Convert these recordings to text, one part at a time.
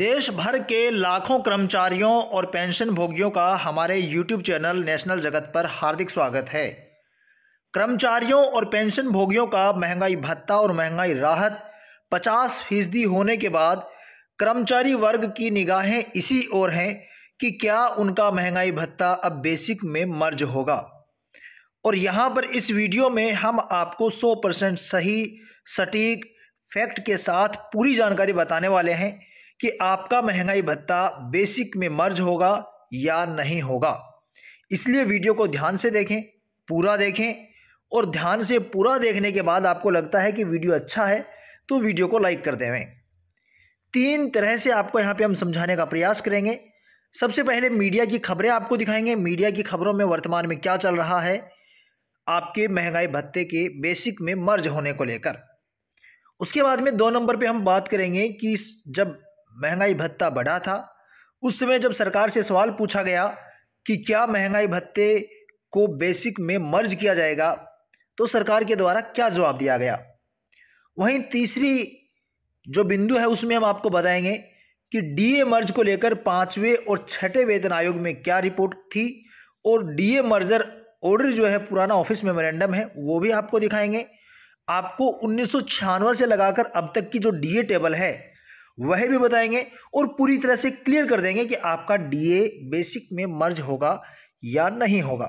देश भर के लाखों कर्मचारियों और पेंशन भोगियों का हमारे YouTube चैनल नेशनल जगत पर हार्दिक स्वागत है कर्मचारियों और पेंशन भोगियों का महंगाई भत्ता और महंगाई राहत 50 फीसदी होने के बाद कर्मचारी वर्ग की निगाहें इसी ओर हैं कि क्या उनका महंगाई भत्ता अब बेसिक में मर्ज होगा और यहाँ पर इस वीडियो में हम आपको 100 परसेंट सही सटीक फैक्ट के साथ पूरी जानकारी बताने वाले हैं कि आपका महंगाई भत्ता बेसिक में मर्ज होगा या नहीं होगा इसलिए वीडियो को ध्यान से देखें पूरा देखें और ध्यान से पूरा देखने के बाद आपको लगता है कि वीडियो अच्छा है तो वीडियो को लाइक कर देवें तीन तरह से आपको यहाँ पे हम समझाने का प्रयास करेंगे सबसे पहले मीडिया की खबरें आपको दिखाएंगे मीडिया की खबरों में वर्तमान में क्या चल रहा है आपके महंगाई भत्ते के बेसिक में मर्ज होने को लेकर उसके बाद में दो नंबर पे हम बात करेंगे कि जब महंगाई भत्ता बढ़ा था उस समय जब सरकार से सवाल पूछा गया कि क्या महंगाई भत्ते को बेसिक में मर्ज किया जाएगा तो सरकार के द्वारा क्या जवाब दिया गया वहीं तीसरी जो बिंदु है उसमें हम आपको बताएंगे कि डीए मर्ज को लेकर पाँचवें और छठे वेतन आयोग में क्या रिपोर्ट थी और डीए मर्जर ऑर्डर जो है पुराना ऑफिस मेमोरेंडम है वो भी आपको दिखाएंगे आपको उन्नीस से लगाकर अब तक की जो डीए टेबल है वह भी बताएंगे और पूरी तरह से क्लियर कर देंगे कि आपका डीए बेसिक में मर्ज होगा या नहीं होगा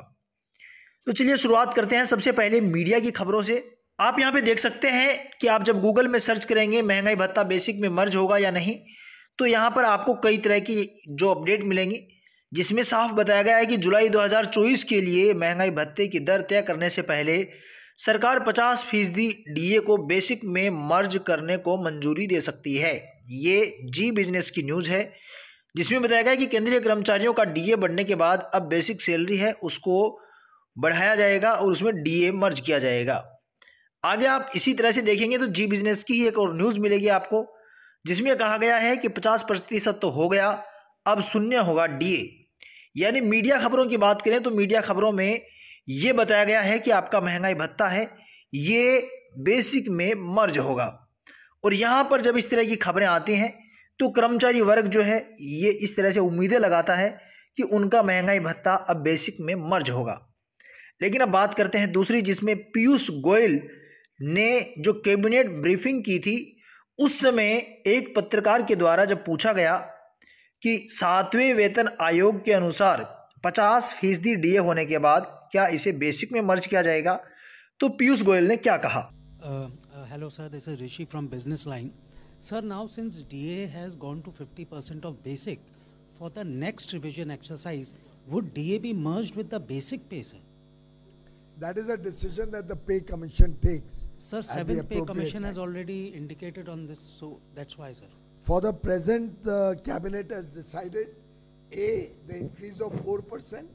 तो चलिए शुरुआत करते हैं सबसे पहले मीडिया की खबरों से आप यहाँ पे देख सकते हैं कि आप जब गूगल में सर्च करेंगे महंगाई भत्ता बेसिक में मर्ज होगा या नहीं तो यहाँ पर आपको कई तरह की जो अपडेट मिलेंगी जिसमें साफ बताया गया है कि जुलाई 2024 के लिए महंगाई भत्ते की दर तय करने से पहले सरकार 50 फीसदी डीए को बेसिक में मर्ज करने को मंजूरी दे सकती है ये जी बिजनेस की न्यूज़ है जिसमें बताया गया कि केंद्रीय कर्मचारियों का डीए बढ़ने के बाद अब बेसिक सैलरी है उसको बढ़ाया जाएगा और उसमें डीए मर्ज किया जाएगा आगे आप इसी तरह से देखेंगे तो जी बिजनेस की एक और न्यूज़ मिलेगी आपको जिसमें कहा गया है कि पचास प्रतिशत तो हो गया अब शून्य होगा डी यानी मीडिया खबरों की बात करें तो मीडिया खबरों में ये बताया गया है कि आपका महंगाई भत्ता है ये बेसिक में मर्ज होगा और यहाँ पर जब इस तरह की खबरें आती हैं तो कर्मचारी वर्ग जो है ये इस तरह से उम्मीदें लगाता है कि उनका महंगाई भत्ता अब बेसिक में मर्ज होगा लेकिन अब बात करते हैं दूसरी जिसमें पीयूष गोयल ने जो कैबिनेट ब्रीफिंग की थी उस समय एक पत्रकार के द्वारा जब पूछा गया कि सातवें वेतन आयोग के अनुसार 50 फीसदी डी होने के बाद क्या इसे बेसिक में मर्ज किया जाएगा तो पीयूष गोयल ने क्या कहा hello, sir. This is Rishi from Business Line. Sir, now since DA has gone to 50% of basic, for the next revision exercise, would DA be merged with the basic pay, sir? That is a decision that the pay commission takes. Sir, seventh pay commission time. has already indicated on this, so that's why, sir. For the present, the cabinet has decided A, the increase of 4%,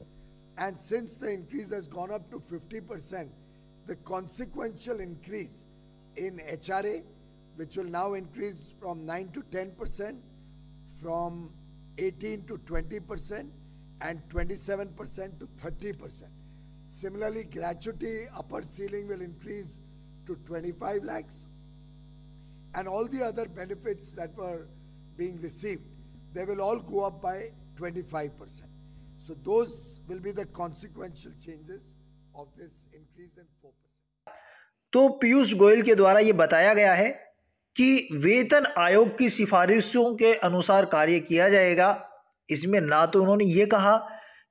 and since the increase has gone up to 50%, the consequential increase in HRA, which will now increase from 9 to 10 percent, from 18 to 20 percent, and 27 percent to 30 percent. Similarly, gratuity upper ceiling will increase to 25 lakhs, and all the other benefits that were being received, they will all go up by 25 percent. So those will be the consequential changes of this increase in 4%. तो पीयूष गोयल के द्वारा ये बताया गया है कि वेतन आयोग की सिफारिशों के अनुसार कार्य किया जाएगा इसमें ना तो उन्होंने ये कहा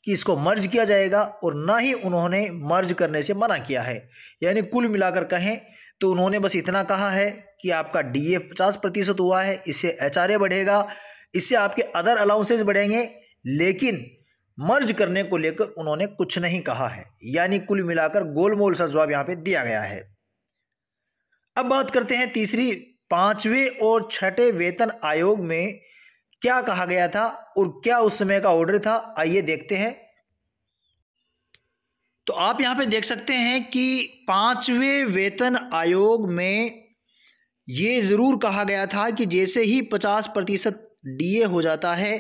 कि इसको मर्ज किया जाएगा और ना ही उन्होंने मर्ज करने से मना किया है यानी कुल मिलाकर कहें तो उन्होंने बस इतना कहा है कि आपका डीए 50 प्रतिशत हुआ है इससे एच बढ़ेगा इससे आपके अदर अलाउंसेज बढ़ेंगे लेकिन मर्ज करने को लेकर उन्होंने कुछ नहीं कहा है यानी कुल मिलाकर गोलमोल सा जवाब यहाँ पे दिया गया है अब बात करते हैं तीसरी पांचवें और छठे वेतन आयोग में क्या कहा गया था और क्या उस समय का ऑर्डर था आइए देखते हैं तो आप यहां पे देख सकते हैं कि पांचवें वेतन आयोग में ये ज़रूर कहा गया था कि जैसे ही पचास प्रतिशत डीए हो जाता है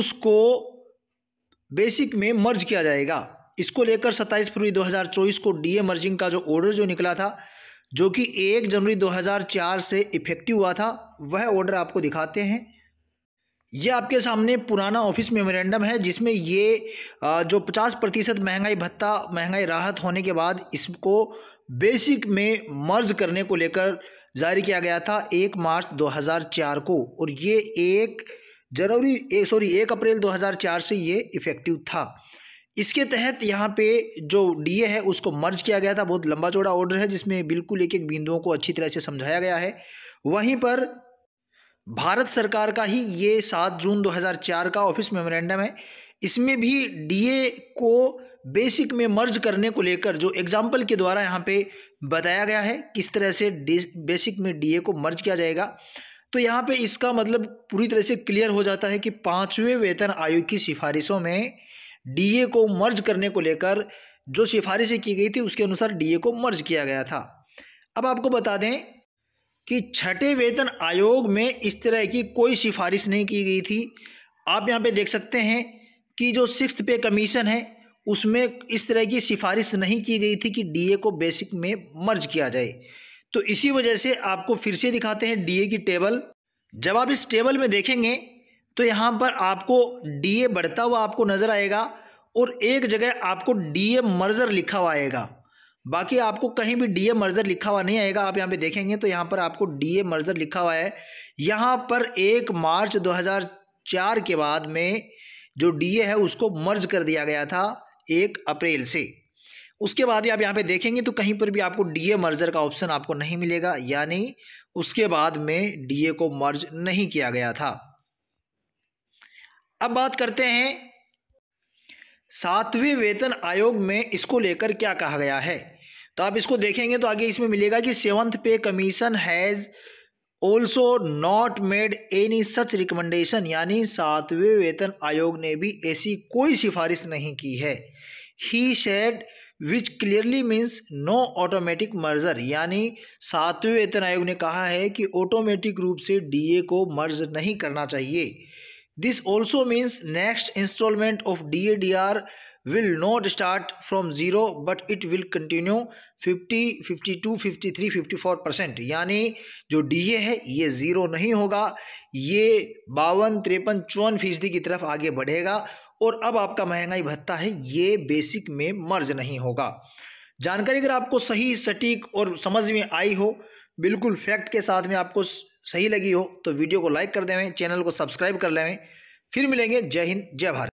उसको बेसिक में मर्ज किया जाएगा इसको लेकर सत्ताईस फरवरी 2024 को डीए मर्जिंग का जो ऑर्डर जो निकला था जो कि एक जनवरी 2004 से इफ़ेक्टिव हुआ था वह ऑर्डर आपको दिखाते हैं ये आपके सामने पुराना ऑफिस मेमोरेंडम है जिसमें ये जो 50 प्रतिशत महंगाई भत्ता महंगाई राहत होने के बाद इसको बेसिक में मर्ज करने को लेकर जारी किया गया था एक मार्च 2004 को और ये एक जनवरी सॉरी एक अप्रैल 2004 से ये इफ़ेक्टिव था इसके तहत यहाँ पे जो डीए है उसको मर्ज किया गया था बहुत लंबा चौड़ा ऑर्डर है जिसमें बिल्कुल एक एक बिंदुओं को अच्छी तरह से समझाया गया है वहीं पर भारत सरकार का ही ये सात जून 2004 का ऑफिस मेमोरेंडम है इसमें भी डीए को बेसिक में मर्ज करने को लेकर जो एग्जाम्पल के द्वारा यहाँ पे बताया गया है किस तरह से बेसिक में डी को मर्ज किया जाएगा तो यहाँ पे इसका मतलब पूरी तरह से क्लियर हो जाता है कि पाँचवें वेतन आयोग की सिफारिशों में डी को मर्ज करने को लेकर जो सिफारिशें की गई थी उसके अनुसार डी को मर्ज किया गया था अब आपको बता दें कि छठे वेतन आयोग में इस तरह की कोई सिफारिश नहीं की गई थी आप यहाँ पे देख सकते हैं कि जो सिक्स पे कमीशन है उसमें इस तरह की सिफारिश नहीं की गई थी कि डीए को बेसिक में मर्ज किया जाए तो इसी वजह से आपको फिर से दिखाते हैं डीए की टेबल जब आप इस टेबल में देखेंगे तो यहाँ पर आपको डी बढ़ता हुआ आपको नज़र आएगा और एक जगह आपको डी मर्जर लिखा हुआ आएगा बाकी आपको कहीं भी डी मर्जर लिखा हुआ नहीं आएगा आप यहाँ पे देखेंगे तो यहाँ पर आपको डी मर्जर लिखा हुआ है यहाँ पर एक मार्च 2004 के बाद में जो डी है उसको मर्ज कर दिया गया था एक अप्रैल से उसके बाद ही आप यहाँ पे देखेंगे तो कहीं पर भी आपको डी मर्जर का ऑप्शन आपको नहीं मिलेगा यानी उसके बाद में डी को मर्ज नहीं किया गया था अब बात करते हैं सातवें वेतन आयोग में इसको लेकर क्या कहा गया है तो आप इसको देखेंगे तो आगे इसमें मिलेगा कि seventh pay commission has also not made any such recommendation यानी सातवें वेतन आयोग ने भी ऐसी कोई सिफारिश नहीं की है ही शेड which clearly means no automatic merger यानी सातवें वेतन आयोग ने कहा है कि ऑटोमेटिक रूप से डीए को मर्ज नहीं करना चाहिए this also means next installment of D A D R will not start from zero but it will continue fifty fifty two fifty three fifty four percent यानी जो डी ए है ये ज़ीरो नहीं होगा ये बावन तिरपन चौवन फीसदी की तरफ आगे बढ़ेगा और अब आपका महंगाई भत्ता है ये बेसिक में मर्ज नहीं होगा जानकारी अगर आपको सही सटीक और समझ में आई हो बिल्कुल फैक्ट के साथ में आपको सही लगी हो तो वीडियो को लाइक कर देवें चैनल को सब्सक्राइब कर लेवें फिर मिलेंगे जय हिंद जय भारत